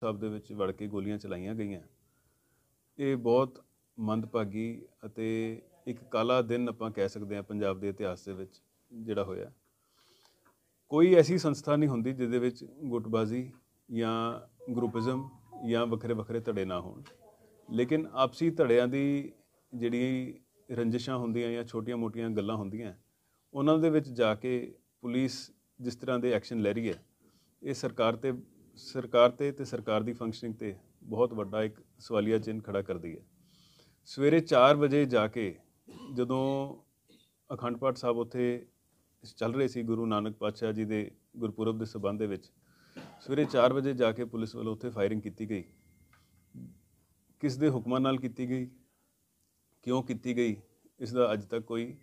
ਸਾਹਿਬ ਦੇ ਵਿੱਚ ਵੜ ਕੇ ਗੋਲੀਆਂ ਚਲਾਈਆਂ ਗਈਆਂ ਇਹ ਬਹੁਤ ਮੰਦਭਾਗੀ ਅਤੇ ਇੱਕ ਕਾਲਾ ਦਿਨ ਆਪਾਂ ਕਹਿ ਸਕਦੇ ਹਾਂ ਪੰਜਾਬ ਦੇ ਇਤਿਹਾਸ ਦੇ ਵਿੱਚ ਜਿਹੜਾ ਹੋਇਆ ਕੋਈ ਐਸੀ ਸੰਸਥਾ ਨਹੀਂ ਹੁੰਦੀ ਜਿਹਦੇ ਵਿੱਚ ਗੁੱਟਬਾਜ਼ੀ ਜਾਂ ਗਰੁੱਪਿਜ਼ਮ ਜਾਂ ਵੱਖਰੇ ਵੱਖਰੇ ਧੜੇ ਨਾ ਹੋਣ ਲੇਕਿਨ ਆਪਸੀ ਧੜਿਆਂ ਦੀ ਜਿਹੜੀ ਰੰਜਿਸ਼ਾਂ ਹੁੰਦੀਆਂ ਜਾਂ ਛੋਟੀਆਂ-ਮੋਟੀਆਂ ਗੱਲਾਂ ਹੁੰਦੀਆਂ ਉਹਨਾਂ ਦੇ ਵਿੱਚ ਜਾ ਕੇ ਪੁਲਿਸ ਜਿਸ ਤਰ੍ਹਾਂ ਦੇ ਐਕਸ਼ਨ ਲੈ ਰਹੀ ਹੈ ਇਹ ਸਰਕਾਰ ਤੇ ਸਰਕਾਰ ਤੇ ਤੇ ਸਰਕਾਰ ਦੀ ਫੰਕਸ਼ਨਿੰਗ ਤੇ ਬਹੁਤ ਵੱਡਾ ਇੱਕ ਸਵਾਲੀਆ ਚਿੰਨ ਖੜਾ ਕਰਦੀ ਹੈ ਸਵੇਰੇ 4 ਵਜੇ ਜਾ ਕੇ ਜਦੋਂ ਅਖੰਡ ਪਾਠ ਸਾਹਿਬ ਉੱਥੇ ਚੱਲ ਰਹੇ ਸੀ ਗੁਰੂ ਨਾਨਕ ਪਾਤਸ਼ਾਹ ਜੀ ਦੇ ਗੁਰਪੁਰਬ ਦੇ ਸਬੰਧ ਦੇ ਵਿੱਚ ਸਵੇਰੇ 4 ਵਜੇ ਜਾ ਕੇ ਪੁਲਿਸ ਵੱਲੋਂ ਉੱਥੇ ਫਾਇਰਿੰਗ ਕੀਤੀ ਗਈ ਕਿਸ ਦੇ ਹੁਕਮਾਂ ਨਾਲ ਕੀਤੀ ਗਈ ਕਿਉਂ ਕੀਤੀ ਗਈ ਇਸ ਦਾ ਅੱਜ ਤੱਕ ਕੋਈ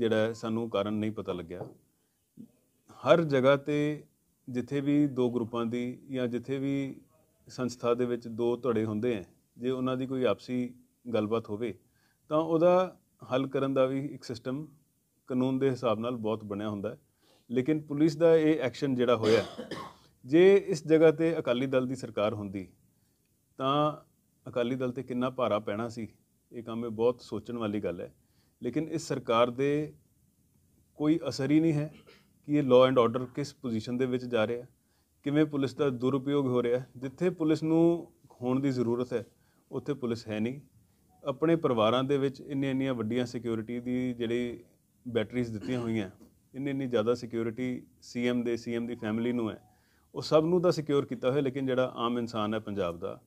ਜਿਹੜਾ ਸਾਨੂੰ ਕਾਰਨ ਨਹੀਂ ਪਤਾ ਲੱਗਿਆ ਹਰ ਜਗ੍ਹਾ ਤੇ ਜਿੱਥੇ ਵੀ ਦੋ ਗਰੁੱਪਾਂ ਦੀ ਜਾਂ ਜਿੱਥੇ ਵੀ ਸੰਸਥਾ ਦੇ ਵਿੱਚ ਦੋ ਧੜੇ ਹੁੰਦੇ ਆ ਜੇ ਉਹਨਾਂ ਦੀ ਕੋਈ ਆਪਸੀ ਗੱਲਬਾਤ ਹੋਵੇ ਤਾਂ ਉਹਦਾ ਹੱਲ ਕਰਨ ਦਾ ਵੀ ਇੱਕ ਸਿਸਟਮ ਕਾਨੂੰਨ ਦੇ ਹਿਸਾਬ ਨਾਲ ਬਹੁਤ ਬਣਿਆ ਹੁੰਦਾ ਲੇਕਿਨ ਪੁਲਿਸ ਦਾ ਇਹ ਐਕਸ਼ਨ ਜਿਹੜਾ ਹੋਇਆ ਜੇ ਇਸ ਜਗ੍ਹਾ ਤੇ ਅਕਾਲੀ ਦਲ ਦੀ ਸਰਕਾਰ ਹੁੰਦੀ ਤਾਂ ਅਕਾਲੀ ਦਲ ਤੇ ਕਿੰਨਾ ਭਾਰਾ ਪੈਣਾ ਸੀ ਇਹ ਕੰਮ ਇਹ ਬਹੁਤ ਸੋਚਣ ਵਾਲੀ ਗੱਲ ਹੈ ਲੇਕਿਨ ਇਸ ਸਰਕਾਰ ਦੇ ਕੋਈ ਅਸਰ ਹੀ ਨਹੀਂ ਹੈ ਕਿ ਇਹ ਲਾਅ ਐਂਡ ਆਰਡਰ ਕਿਸ ਪੋਜੀਸ਼ਨ ਦੇ ਵਿੱਚ ਜਾ ਰਿਹਾ ਕਿਵੇਂ ਪੁਲਿਸ ਦਾ ਦੁਰਉਪਯੋਗ ਹੋ ਰਿਹਾ ਜਿੱਥੇ ਪੁਲਿਸ ਨੂੰ ਹੋਣ ਦੀ ਜ਼ਰੂਰਤ ਹੈ ਉੱਥੇ ਪੁਲਿਸ ਹੈ ਨਹੀਂ ਆਪਣੇ ਪਰਿਵਾਰਾਂ ਦੇ ਵਿੱਚ ਇੰਨੇ ਇੰਨੀਆਂ ਵੱਡੀਆਂ ਸਿਕਿਉਰਿਟੀ ਦੀ ਜਿਹੜੀ ਬੈਟਰੀਜ਼ ਦਿੱਤੀਆਂ ਹੋਈਆਂ ਇੰਨੇ ਇੰਨੀ ਜ਼ਿਆਦਾ ਸਿਕਿਉਰਿਟੀ ਸੀਐਮ ਦੇ ਸੀਐਮ ਦੀ ਫੈਮਿਲੀ ਨੂੰ ਹੈ ਉਹ ਸਭ ਨੂੰ ਤਾਂ ਸਿਕਿਉਰ ਕੀਤਾ ਹੋਇਆ ਲੇਕਿਨ ਜਿਹੜਾ ਆਮ ਇਨਸਾਨ ਹੈ ਪੰਜਾਬ ਦਾ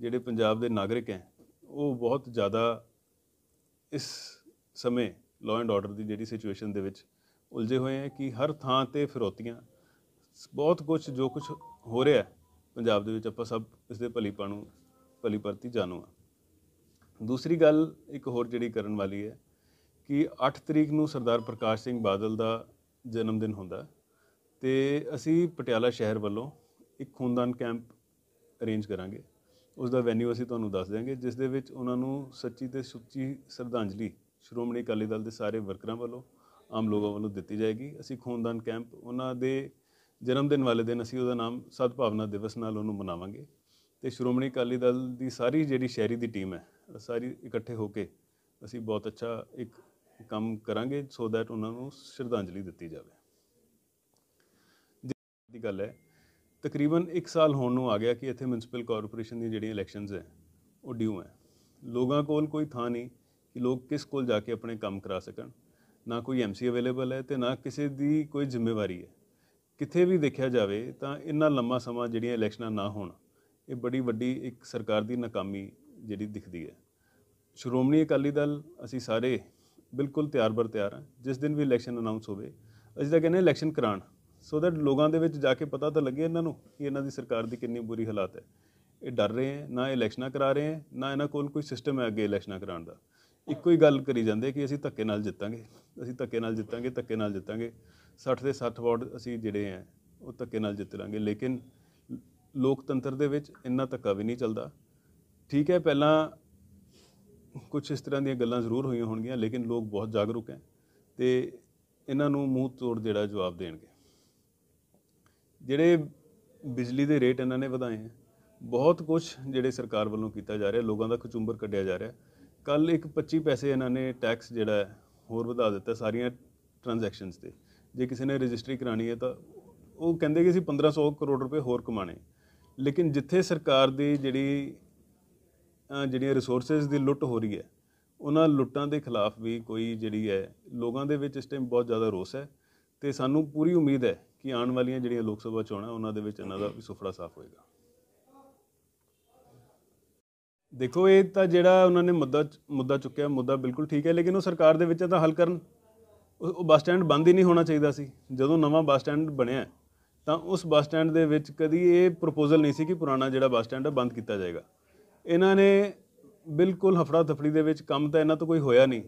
ਜਿਹੜੇ ਪੰਜਾਬ ਦੇ ਨਾਗਰਿਕ ਹੈ ਉਹ ਬਹੁਤ ਜ਼ਿਆਦਾ ਇਸ ਸਮੇਂ ਲਾਅ ਐਂਡ ਆਰਡਰ ਦੀ ਜਿਹੜੀ ਸਿਚੁਏਸ਼ਨ ਦੇ ਵਿੱਚ ਉਲਝੇ ਹੋਏ ਆ ਕਿ ਹਰ ਥਾਂ ਤੇ ਫਿਰੋਤੀਆਂ ਬਹੁਤ ਕੁਝ ਜੋ ਕੁਝ ਹੋ ਰਿਹਾ ਪੰਜਾਬ ਦੇ ਵਿੱਚ ਆਪਾਂ ਸਭ ਇਸ ਦੇ ਭਲੀ ਨੂੰ ਭਲੀ ਪਰਤੀ ਜਾਣੂ ਆ ਦੂਸਰੀ ਗੱਲ ਇੱਕ ਹੋਰ ਜਿਹੜੀ ਕਰਨ ਵਾਲੀ ਹੈ ਕਿ 8 ਤਰੀਕ ਨੂੰ ਸਰਦਾਰ ਪ੍ਰਕਾਸ਼ ਸਿੰਘ ਬਾਦਲ ਦਾ ਜਨਮ ਦਿਨ ਹੁੰਦਾ ਤੇ ਅਸੀਂ ਪਟਿਆਲਾ ਸ਼ਹਿਰ ਵੱਲੋਂ ਇੱਕ ਖੂਨਦਾਨ ਕੈਂਪ ਅਰੇਂਜ ਕਰਾਂਗੇ ਉਸ ਦਾ ਵੈਨਿਊ ਅਸੀਂ ਤੁਹਾਨੂੰ ਦੱਸ ਦਿਆਂਗੇ ਜਿਸ ਦੇ ਵਿੱਚ ਉਹਨਾਂ ਨੂੰ ਸੱਚੀ ਤੇ ਸੁੱਚੀ ਸ਼ਰਧਾਂਜਲੀ ਸ਼੍ਰੋਮਣੀ ਅਕਾਲੀ ਦਲ ਦੇ ਸਾਰੇ ਵਰਕਰਾਂ ਵੱਲੋਂ ਆਮ ਲੋਕਾਂ ਵੱਲੋਂ ਦਿੱਤੀ ਜਾਏਗੀ ਅਸੀਂ ਖੂਨਦਾਨ ਕੈਂਪ ਉਹਨਾਂ ਦੇ ਜਨਮ ਦਿਨ ਵਾਲੇ ਦਿਨ ਅਸੀਂ ਉਹਦਾ ਨਾਮ ਸਦਭਾਵਨਾ ਦਿਵਸ ਨਾਲ ਉਹਨੂੰ ਮਨਾਵਾਂਗੇ ਤੇ ਸ਼੍ਰੋਮਣੀ ਅਕਾਲੀ ਦਲ ਦੀ ਸਾਰੀ ਜਿਹੜੀ ਸ਼ਹਿਰੀ ਦੀ ਟੀਮ ਹੈ ਸਾਰੀ ਇਕੱਠੇ ਹੋ ਕੇ ਅਸੀਂ ਬਹੁਤ ਅੱਛਾ ਇੱਕ ਕੰਮ ਕਰਾਂਗੇ ਸੋ ਦੈਟ ਉਹਨਾਂ ਨੂੰ ਸ਼ਰਧਾਂਜਲੀ ਦਿੱਤੀ ਜਾਵੇ ਦੀ ਗੱਲ ਹੈ ਤਕਰੀਬਨ 1 ਸਾਲ ਹੋਣ ਨੂੰ ਆ ਗਿਆ ਕਿ ਇੱਥੇ ਮਿਊਨਿਸਪਲ ਕਾਰਪੋਰੇਸ਼ਨ ਦੀ ਜਿਹੜੀਆਂ ਇਲੈਕਸ਼ਨਸ ਹੈ ਉਹ ਡਿਊ ਹੈ ਲੋਕਾਂ ਕੋਲ ਕੋਈ ਥਾਂ ਨਹੀਂ ਕਿ ਲੋਕ ਕਿਸ ਕੋਲ ਜਾ ਕੇ ਆਪਣੇ ਕੰਮ ਕਰਾ ਸਕਣ ਨਾ ਕੋਈ ਐਮਸੀ ਅਵੇਲੇਬਲ ਹੈ ਤੇ ਨਾ ਕਿਸੇ ਦੀ ਕੋਈ ਜ਼ਿੰਮੇਵਾਰੀ ਹੈ ਕਿਥੇ ਵੀ ਦੇਖਿਆ ਜਾਵੇ ਤਾਂ ਇੰਨਾ ਲੰਮਾ ਸਮਾਂ ਜਿਹੜੀਆਂ ਇਲੈਕਸ਼ਨਾਂ ਨਾ ਹੋਣ ਇਹ ਬੜੀ ਵੱਡੀ ਇੱਕ ਸਰਕਾਰ ਦੀ ਨਾਕਾਮੀ ਜਿਹੜੀ ਦਿਖਦੀ ਹੈ ਸ਼੍ਰੋਮਣੀ ਅਕਾਲੀ ਦਲ ਅਸੀਂ ਸਾਰੇ ਬਿਲਕੁਲ ਤਿਆਰ ਬਰ ਤਿਆਰ ਹਾਂ ਜਿਸ ਦਿਨ ਵੀ ਇਲੈਕਸ਼ਨ ਅਨਾਉਂਸ ਹੋਵੇ ਅਸੀਂ ਤਾਂ ਕਹਿੰਦੇ ਇਲੈਕਸ਼ਨ ਕਰਾਣ ਸੋ ਦੈਟ ਲੋਕਾਂ ਦੇ ਵਿੱਚ ਜਾ ਕੇ ਪਤਾ ਤਾਂ ਲੱਗੇ ਇਹਨਾਂ ਨੂੰ ਕਿ ਇਹਨਾਂ ਦੀ ਸਰਕਾਰ ਦੀ ਕਿੰਨੀ ਬੁਰੀ ਹਾਲਾਤ ਹੈ ਇਹ ਡਰ ਰਹੇ ਹੈ ਨਾ ਇਲੈਕਸ਼ਨਾਂ ਕਰਾ ਰਹੇ ਹੈ ਨਾ ਇਹਨਾਂ ਕੋਲ ਕੋਈ ਸਿਸਟਮ ਹੈ ਅੱਗੇ ਇਲੈਕਸ਼ਨਾਂ ਕਰਾਉਣ ਦਾ ਇੱਕੋ ਹੀ ਗੱਲ ਕਰੀ ਜਾਂਦੇ ਕਿ ਅਸੀਂ ਧੱਕੇ ਨਾਲ ਜਿੱਤਾਂਗੇ ਅਸੀਂ ਧੱਕੇ ਨਾਲ ਜਿੱਤਾਂਗੇ ਧੱਕੇ ਨਾਲ ਜਿੱਤਾਂਗੇ 60 ਦੇ 60 ਵਾਰਡ ਅਸੀਂ ਜਿਹੜੇ ਆ ਉਹ ਧੱਕੇ ਨਾਲ ਜਿੱਤ ਲਾਂਗੇ ਲੇਕਿਨ ਲੋਕਤੰਤਰ ਦੇ ਵਿੱਚ ਇੰਨਾ ਧੱਕਾ ਵੀ ਨਹੀਂ ਚੱਲਦਾ ਠੀਕ ਹੈ ਪਹਿਲਾਂ ਕੁਝ ਇਸ ਤਰ੍ਹਾਂ ਦੀਆਂ ਗੱਲਾਂ ਜ਼ਰੂਰ ਹੋਈਆਂ ਹੋਣਗੀਆਂ ਲੇਕਿਨ ਲੋਕ ਬਹੁਤ ਜਾਗਰੂਕ ਹੈ ਤੇ ਇਹਨਾਂ ਨੂੰ ਮੂੰਹ ਤੋੜ ਜਿਹੜਾ ਜਵਾਬ ਦੇਣਗੇ ਜਿਹੜੇ ਬਿਜਲੀ ਦੇ ਰੇਟ ਇਹਨਾਂ ਨੇ ਵਧਾਏ ਆ ਬਹੁਤ ਕੁਝ ਜਿਹੜੇ ਸਰਕਾਰ ਵੱਲੋਂ ਕੀਤਾ ਜਾ ਰਿਹਾ ਲੋਕਾਂ ਦਾ ਖਚੂੰਬਰ ਕੱਢਿਆ ਜਾ ਰਿਹਾ ਕੱਲ ਇੱਕ 25 ਪੈਸੇ ਇਹਨਾਂ ਨੇ ਟੈਕਸ ਜਿਹੜਾ ਹੋਰ ਵਧਾ ਦਿੱਤਾ ਸਾਰੀਆਂ ਟ੍ਰਾਂਜੈਕਸ਼ਨਸ ਤੇ ਜੇ ਕਿਸੇ ਨੇ ਰਜਿਸਟਰੀ ਕਰਾਣੀ ਹੈ ਤਾਂ ਉਹ ਕਹਿੰਦੇ ਕਿ ਅਸੀਂ 1500 ਕਰੋੜ ਰੁਪਏ ਹੋਰ ਕਮਾਣੇ ਲੇਕਿਨ ਜਿੱਥੇ ਸਰਕਾਰ ਦੀ ਜਿਹੜੀ ਜਿਹੜੀਆਂ ਰਿਸੋਰਸਸ ਦੀ ਲੁੱਟ ਹੋ ਰਹੀ ਹੈ ਉਹਨਾਂ ਲੁੱਟਾਂ ਦੇ ਖਿਲਾਫ ਵੀ ਕੋਈ ਜਿਹੜੀ ਹੈ ਲੋਕਾਂ ਦੇ ਵਿੱਚ ਇਸ ਟਾਈਮ ਬਹੁਤ ਜ਼ਿਆਦਾ ਰੋਸ ਹੈ ਤੇ ਸਾਨੂੰ ਪੂਰੀ ਉਮੀਦ ਹੈ ਕਿ ਆਉਣ ਵਾਲੀਆਂ ਜਿਹੜੀਆਂ ਲੋਕ ਸਭਾ ਚੋਣਾਂ ਉਹਨਾਂ ਦੇ ਵਿੱਚ ਇਹਨਾਂ ਦਾ ਵੀ ਸੁਫੜਾ ਸਾਫ਼ ਹੋਏਗਾ ਦੇਖੋ ਇਹ ਤਾਂ ਜਿਹੜਾ ਉਹਨਾਂ ਨੇ ਮੁੱਦਾ ਮੁੱਦਾ ਚੁੱਕਿਆ ਮੁੱਦਾ ਬਿਲਕੁਲ ਠੀਕ ਹੈ ਲੇਕਿਨ ਉਹ ਸਰਕਾਰ ਦੇ ਵਿੱਚ ਤਾਂ ਹੱਲ ਕਰਨ ਉਹ ਬੱਸ ਸਟੈਂਡ ਬੰਦ ਹੀ ਨਹੀਂ ਹੋਣਾ ਚਾਹੀਦਾ ਸੀ ਜਦੋਂ ਨਵਾਂ ਬੱਸ ਸਟੈਂਡ ਬਣਿਆ ਤਾਂ ਉਸ ਬੱਸ ਸਟੈਂਡ ਦੇ ਵਿੱਚ ਕਦੀ ਇਹ ਪ੍ਰਪੋਜ਼ਲ ਨਹੀਂ ਸੀ ਕਿ ਪੁਰਾਣਾ ਜਿਹੜਾ ਬੱਸ ਸਟੈਂਡ ਹੈ ਬੰਦ ਕੀਤਾ ਜਾਏਗਾ ਇਹਨਾਂ ਨੇ ਬਿਲਕੁਲ ਹਫੜਾ ਦਫੜੀ ਦੇ ਵਿੱਚ ਕੰਮ ਤਾਂ ਇਹਨਾਂ ਤੋਂ ਕੋਈ ਹੋਇਆ ਨਹੀਂ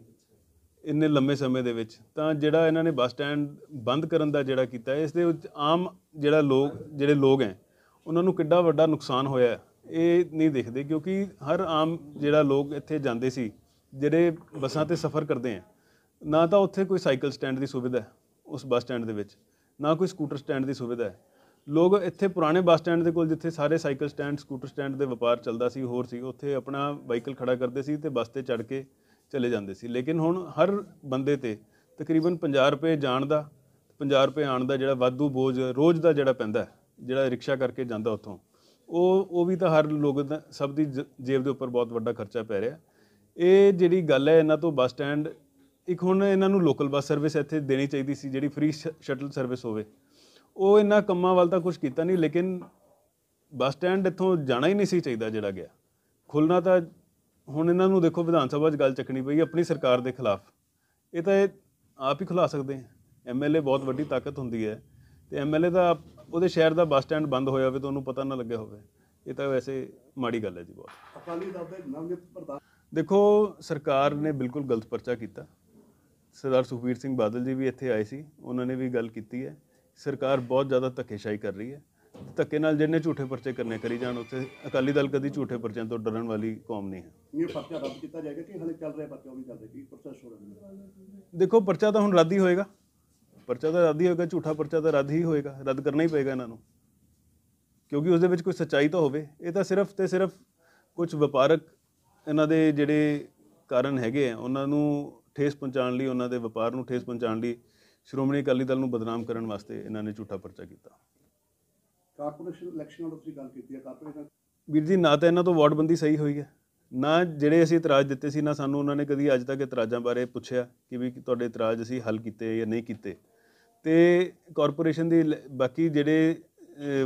ਇੰਨੇ ਲੰਮੇ ਸਮੇਂ ਦੇ ਵਿੱਚ ਤਾਂ ਜਿਹੜਾ ਇਹਨਾਂ ਨੇ ਬੱਸ ਸਟੈਂਡ ਬੰਦ ਕਰਨ ਦਾ ਜਿਹੜਾ ਕੀਤਾ ਇਸ ਦੇ ਵਿੱਚ ਆਮ ਜਿਹੜਾ ਲੋਕ ਜਿਹੜੇ ਲੋਕ ਹੈ ਉਹਨਾਂ ਨੂੰ ਕਿੱਡਾ ਵੱਡਾ ਨੁਕਸਾਨ ਹੋਇਆ ਹੈ ਇਹ ਨਹੀਂ ਦੇਖਦੇ ਕਿਉਂਕਿ ਹਰ ਆਮ ਜਿਹੜਾ ਲੋਕ ਇੱਥੇ ਜਾਂਦੇ ਸੀ ਜਿਹੜੇ ਬੱਸਾਂ ਤੇ ਸਫ਼ਰ ਕਰਦੇ ਆ ਨਾ ਤਾਂ ਉੱਥੇ ਕੋਈ ਸਾਈਕਲ ਸਟੈਂਡ ਦੀ ਸੁਵਿਧਾ ਹੈ ਉਸ ਬੱਸ ਸਟੈਂਡ ਦੇ ਵਿੱਚ ਨਾ ਕੋਈ ਸਕੂਟਰ ਸਟੈਂਡ ਦੀ ਸੁਵਿਧਾ ਹੈ ਲੋਕ ਇੱਥੇ ਪੁਰਾਣੇ ਬੱਸ ਸਟੈਂਡ ਦੇ ਕੋਲ ਜਿੱਥੇ ਸਾਰੇ ਸਾਈਕਲ ਸਟੈਂਡ ਸਕੂਟਰ ਸਟੈਂਡ ਦੇ ਵਪਾਰ ਚੱਲਦਾ ਸੀ ਹੋਰ ਸੀ ਉੱਥੇ ਆਪਣਾ ਵਾਹਨ ਖੜਾ ਕਰਦੇ ਸੀ ਤੇ ਬੱਸ ਤੇ ਚੜ ਕੇ ਚਲੇ ਜਾਂਦੇ ਸੀ ਲੇਕਿਨ ਹੁਣ ਹਰ ਬੰਦੇ ਤੇ ਤਕਰੀਬਨ 50 ਰੁਪਏ ਜਾਣ ਦਾ 50 ਰੁਪਏ ਆਣ ਦਾ ਜਿਹੜਾ ਵਾਧੂ ਬੋਝ ਰੋਜ਼ ਦਾ ਜਿਹੜਾ ਪੈਂਦਾ ਜਿਹੜਾ ਰਿਕਸ਼ਾ ਕਰਕੇ ਜਾਂਦਾ ਉੱਥੋਂ ਉਹ ਉਹ ਵੀ ਤਾਂ ਹਰ ਲੋਕ ਦਾ ਸਭ ਦੀ ਜੇਬ ਦੇ ਉੱਪਰ ਬਹੁਤ ਵੱਡਾ ਖਰਚਾ ਪੈ ਰਿਹਾ ਇਹ ਜਿਹੜੀ ਗੱਲ ਹੈ ਇਹਨਾਂ ਤੋਂ ਬੱਸ ਸਟੈਂਡ ਇੱਕ ਹੁਣ ਇਹਨਾਂ ਨੂੰ ਲੋਕਲ ਬੱਸ ਸਰਵਿਸ ਇੱਥੇ ਦੇਣੀ ਚਾਹੀਦੀ ਸੀ ਜਿਹੜੀ ਫ੍ਰੀ ਸ਼ਟਲ ਸਰਵਿਸ ਹੋਵੇ ਉਹ ਇਹਨਾਂ ਕੰਮਾਂ ਵੱਲ ਤਾਂ ਕੁਝ ਕੀਤਾ ਨਹੀਂ ਲੇਕਿਨ ਬੱਸ ਸਟੈਂਡ ਇੱਥੋਂ ਜਾਣਾ ਹੀ ਨਹੀਂ ਸੀ ਚਾਹੀਦਾ ਜਿਹੜਾ ਗਿਆ ਖੁੱਲਣਾ ਤਾਂ ਹੁਣ ਇਹਨਾਂ ਨੂੰ ਦੇਖੋ ਵਿਧਾਨ ਸਭਾ 'ਚ ਗੱਲ ਚੱਕਣੀ ਪਈ ਆਪਣੀ ਸਰਕਾਰ ਦੇ ਖਿਲਾਫ ਇਹ ਤਾਂ ਇਹ ਆਪ ਹੀ ਖੁਲਾ ਸਕਦੇ ਐ ਐਮਐਲਏ ਬਹੁਤ ਵੱਡੀ ਤਾਕਤ ਹੁੰਦੀ ਹੈ ਤੇ ਐਮਐਲਏ ਦਾ ਉਹਦੇ ਸ਼ਹਿਰ ਦਾ ਬੱਸ ਸਟੈਂਡ ਬੰਦ ਹੋਇਆ ਹੋਵੇ ਤਾਂ ਉਹਨੂੰ ਪਤਾ ਨਾ ਲੱਗਿਆ ਹੋਵੇ ਇਹ ਤਾਂ ਵੈਸੇ ਮਾੜੀ ਗੱਲ ਹੈ ਜੀ ਬਹੁਤ ਅਕਾਲੀ ਦਲ ਦੇ ਨਵਨਿਤ ਪ੍ਰਧਾਨ ਦੇਖੋ ਸਰਕਾਰ ਨੇ ਬਿਲਕੁਲ ਗਲਤ ਪਰਚਾ ਕੀਤਾ ਸਰਦਾਰ ਸੁਖਵੀਰ ਸਿੰਘ ਬਾਦਲ ਜੀ ਵੀ ਇੱਥੇ ਆਏ ਸੀ ਉਹਨਾਂ ਨੇ ਵੀ ਗੱਲ ਕੀਤੀ ਹੈ ਸਰਕਾਰ ਬਹੁਤ ਜ਼ਿਆਦਾ ਧੱਕੇਸ਼ਾਹੀ ਕਰ ਰਹੀ ਹੈ ਧੱਕੇ ਨਾਲ ਜਿੰਨੇ ਝੂਠੇ ਪਰਚੇ ਕਰਨੇ ਕਰੀ ਜਾਣ ਉੱਥੇ ਅਕਾਲੀ ਦਲ ਕਦੀ ਝੂਠੇ ਪਰਚਿਆਂ ਤੋਂ ਡਰਨ ਵਾਲੀ ਕੌਮ ਨਹੀਂ ਹੈ ਇਹ ਪਰਚਾ ਰੱਦ ਕੀਤਾ ਜਾਏਗਾ ਕਿ ਹਲੇ ਚੱਲ ਰਿਹਾ ਪਰਚਾ ਉਹ ਵੀ ਚੱਲ ਰਿਹਾ ਕੀ ਪ੍ਰੋਸੈਸ ਹੋ ਰਿਹਾ ਦੇਖੋ ਪਰਚਾ ਤਾਂ ਹੁਣ ਰੱਦ ਹੀ ਹੋਏਗਾ ਪਰਚਾ ਤਾਂ ਰੱਦ ਹੀ ਹੋਏਗਾ ਝੂਠਾ ਪਰਚਾ ਤਾਂ ਰੱਦ ਹੀ ਹੋਏਗਾ ਰੱਦ ਕਰਨਾ ਹੀ ਪਏਗਾ ਇਹਨਾਂ ਨੂੰ ਕਿਉਂਕਿ ਉਸ ਦੇ ਵਿੱਚ ਕੋਈ ਸੱਚਾਈ ਤਾਂ ਹੋਵੇ ਇਹ ਤਾਂ ਸਿਰਫ ਤੇ ਸਿਰਫ ਕੁਝ ਵਪਾਰਕ ਇਹਨਾਂ ਦੇ ਜਿਹੜੇ ਕਾਰਨ ਹੈਗੇ ਆ ਉਹਨਾਂ ਨੂੰ ਠੇਸ ਪਹੁੰਚਾਉਣ ਲਈ ਉਹਨਾਂ ਦੇ ਵਪਾਰ ਨੂੰ ਠੇਸ ਪਹੁੰਚਾਉਣ ਲਈ ਸ਼੍ਰੋਮਣੀ ਅਕਾਲੀ ਦਲ ਨੂੰ ਬਦਨਾਮ ਕਰਨ ਵਾਸਤੇ ਇਹਨਾਂ ਨੇ ਝੂਠਾ ਪਰਚਾ ਕੀਤਾ ਕਾਰਪੋਰੇਸ਼ਨ ਇਲੈਕਸ਼ਨ ਨਾਲ ਤੁਸੀਂ ਗੱਲ ਕੀਤੀ ਹੈ ਕਾਰਪੋਰੇਸ਼ਨ ਵੀਰ ਜੀ ਨਾ ਤਾਂ ਇਹਨਾਂ ਤੋਂ ਵਾਰਡ ਬੰਦੀ ਸਹੀ ਹੋਈ ਹੈ ਨਾ ਜਿਹੜੇ ਅਸੀਂ ਇਤਰਾਜ਼ ਦਿੱਤੇ ਸੀ ਨਾ ਸਾਨੂੰ ਉਹਨਾਂ ਨੇ ਕਦੀ ਅੱਜ ਤੱਕ ਇਤਰਾਜ਼ਾਂ ਬਾਰੇ ਪੁੱਛਿਆ ਕਿ ਵੀ ਤੁਹਾਡੇ ਇਤਰਾਜ਼ ਅਸੀਂ ਹੱਲ ਕੀਤੇ ਜਾਂ ਨਹੀਂ ਕੀਤੇ ਤੇ ਕਾਰਪੋਰੇਸ਼ਨ ਦੀ ਬਾਕੀ ਜਿਹੜੇ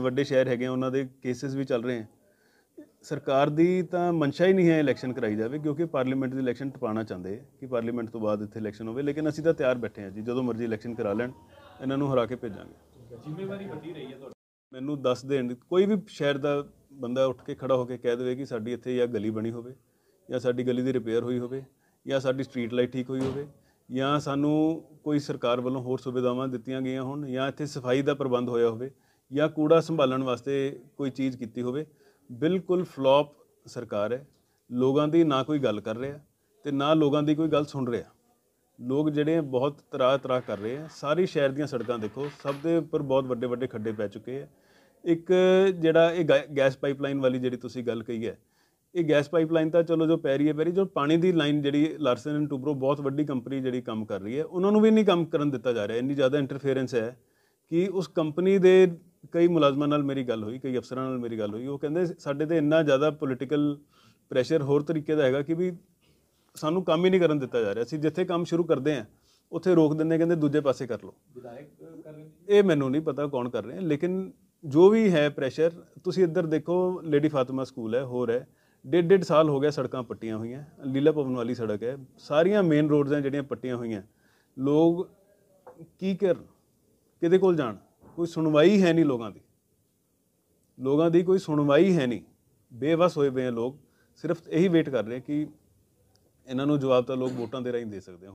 ਵੱਡੇ ਸ਼ਹਿਰ ਹੈਗੇ ਉਹਨਾਂ ਦੇ ਕੇਸਸ ਵੀ ਚੱਲ ਰਹੇ ਆ ਸਰਕਾਰ ਦੀ ਤਾਂ ਮਨਸ਼ਾ ਹੀ ਨਹੀਂ ਹੈ ਇਲੈਕਸ਼ਨ ਕਰਾਈ ਜਾਵੇ ਕਿਉਂਕਿ ਪਾਰਲੀਮੈਂਟ ਦੀ ਇਲੈਕਸ਼ਨ ਟਪਾਣਾ ਚਾਹੁੰਦੇ ਕਿ ਪਾਰਲੀਮੈਂਟ ਤੋਂ ਬਾਅਦ ਇੱਥੇ ਇਲੈਕਸ਼ਨ ਹੋਵੇ ਲੇਕਿਨ ਅਸੀਂ ਤਾਂ ਤਿਆਰ ਬੈਠੇ ਆ ਜੀ ਜਦੋਂ ਮਰਜ਼ੀ ਇਲੈਕਸ਼ਨ ਕਰਾ ਲੈਣ ਇਹਨਾਂ ਨੂੰ ਹਰਾ ਕੇ ਭੇਜਾਂਗੇ ਜ਼ਿੰਮੇਵਾਰੀ ਵੱਡੀ ਰਹੀ ਹੈ ਤੁਹਾਡੀ ਮੈਨੂੰ ਦੱਸ ਦੇਣ ਕੋਈ ਵੀ ਸ਼ਹਿਰ ਦਾ ਬੰਦਾ ਉੱਠ ਕੇ ਖੜਾ ਹੋ ਕੇ ਕਹਿ ਦੇਵੇ ਕਿ ਸਾਡੀ ਇੱਥੇ ਜਾਂ ਗਲੀ ਬਣੀ ਹੋਵੇ ਜਾਂ ਸਾਡੀ ਗਲੀ ਦੀ ਰਿਪੇਅਰ ਹੋਈ ਹੋਵੇ ਜਾਂ ਸਾਡੀ ਸਟਰੀਟ ਲਾਈਟ ਠੀਕ ਹੋਈ ਹੋਵੇ ਜਾਂ ਸਾਨੂੰ ਕੋਈ ਸਰਕਾਰ ਵੱਲੋਂ ਹੋਰ ਸੁਵਿਧਾਵਾਂ ਦਿੱਤੀਆਂ ਗਈਆਂ ਹੋਣ ਜਾਂ ਇੱਥੇ ਸਫਾਈ ਦਾ ਪ੍ਰਬੰਧ ਹੋਇਆ ਹੋਵੇ ਜਾਂ ਕੂੜਾ ਸੰਭਾਲਣ ਵਾਸਤੇ ਕੋਈ ਚੀਜ਼ ਕੀਤੀ ਹੋਵੇ ਬਿਲਕੁਲ ਫਲॉप ਸਰਕਾਰ ਹੈ ਲੋਕਾਂ ਦੀ ਨਾ ਕੋਈ ਗੱਲ ਕਰ ਰਿਹਾ ਤੇ ਨਾ ਲੋਕਾਂ ਦੀ ਕੋਈ ਗੱਲ ਸੁਣ ਰਿਹਾ ਲੋਕ ਜਿਹੜੇ ਬਹੁਤ ਤਰਾ ਤਰਾ ਕਰ ਰਹੇ ਆ ਸਾਰੀ ਸ਼ਹਿਰ ਦੀਆਂ ਸੜਕਾਂ ਦੇਖੋ ਸਭ ਦੇ ਉੱਪਰ ਬਹੁਤ ਵੱਡੇ ਵੱਡੇ ਖੱਡੇ ਪੈ ਚੁੱਕੇ ਆ ਇੱਕ ਜਿਹੜਾ ਇਹ ਗੈਸ ਪਾਈਪਲਾਈਨ ਵਾਲੀ ਜਿਹੜੀ ਤੁਸੀਂ ਗੱਲ ਕਹੀ ਹੈ ਇਹ ਗੈਸ ਪਾਈਪਲਾਈਨ ਤਾਂ ਚਲੋ ਜੋ ਪੈ ਰਹੀ ਹੈ ਪੈ ਰਹੀ ਜੋ ਪਾਣੀ ਦੀ ਲਾਈਨ ਜਿਹੜੀ ਲਾਰਸਨ ਐਂਡ ਟੂਬਰੋ ਬਹੁਤ ਵੱਡੀ ਕੰਪਨੀ ਜਿਹੜੀ ਕੰਮ ਕਰ ਰਹੀ ਹੈ ਉਹਨਾਂ ਨੂੰ ਵੀ ਨਹੀਂ ਕੰਮ ਕਰਨ ਦਿੱਤਾ ਜਾ ਰਿਹਾ ਇੰਨੀ ਜ਼ਿਆਦਾ ਇੰਟਰਫੇਰੈਂਸ ਹੈ ਕਿ ਉਸ ਕੰਪਨੀ ਦੇ ਕਈ ਮੁਲਾਜ਼ਮਾਂ ਨਾਲ ਮੇਰੀ ਗੱਲ ਹੋਈ ਕਈ ਅਫਸਰਾਂ ਨਾਲ ਮੇਰੀ ਗੱਲ ਹੋਈ ਉਹ ਕਹਿੰਦੇ ਸਾਡੇ ਤੇ ਇੰਨਾ ਜ਼ਿਆਦਾ ਪੋਲਿਟੀਕਲ ਪ੍ਰੈਸ਼ਰ ਹੋਰ ਤਰੀਕੇ ਦਾ ਹੈਗਾ ਕਿ ਵੀ ਸਾਨੂੰ ਕੰਮ ਹੀ ਨਹੀਂ ਕਰਨ ਦਿੱਤਾ ਜਾ ਰਿਹਾ ਅਸੀਂ ਜਿੱਥੇ ਕੰਮ ਸ਼ੁਰੂ ਕਰਦੇ ਆ ਉੱਥੇ ਰੋਕ ਦਿੰਦੇ ਕਹਿੰਦੇ ਦੂਜੇ ਪਾਸੇ ਕਰ ਲਓ ਵਿਧਾਇਕ ਕਰ ਰਹੇ ਇਹ ਮੈਨੂੰ ਨਹੀਂ ਪਤਾ ਕੌਣ ਕਰ ਰਹੇ ਲੇਕਿਨ ਜੋ ਵੀ ਹੈ ਪ੍ਰੈਸ਼ਰ ਤੁਸੀਂ ਇੱਧਰ ਦੇਖੋ ਲੇਡੀ ਫਾਤਿਮਾ ਸਕੂਲ ਹੈ ਹੋਰ ਹੈ ਡੇਢ ਡੇਢ ਸਾਲ ਹੋ ਗਿਆ ਸੜਕਾਂ ਪੱਟੀਆਂ ਹੋਈਆਂ ਲੀਲਾ ਭਵਨ ਵਾਲੀ ਸੜਕ ਹੈ ਸਾਰੀਆਂ ਮੇਨ ਰੋਡਸ ਆ ਜਿਹੜੀਆਂ ਪੱਟੀਆਂ ਹੋਈਆਂ ਲੋਕ ਕੀ ਕਰਨ ਕਿਹਦੇ ਕੋਲ ਜਾਣ ਕੋਈ ਸੁਣਵਾਈ ਹੈ ਨਹੀਂ ਲੋਕਾਂ ਦੀ ਲੋਕਾਂ ਦੀ ਕੋਈ ਸੁਣਵਾਈ ਹੈ ਨਹੀਂ ਬੇਵਸ ਹੋਏ ਪਏ ਲੋਕ ਸਿਰਫ ਇਹੀ ਵੇਟ ਕਰ ਰਹੇ ਕਿ ਇਹਨਾਂ ਨੂੰ ਜਵਾਬ ਤਾਂ ਲੋਕ ਵੋਟਾਂ ਦੇ ਰਾਹੀਂ ਦੇ ਸਕਦੇ ਆ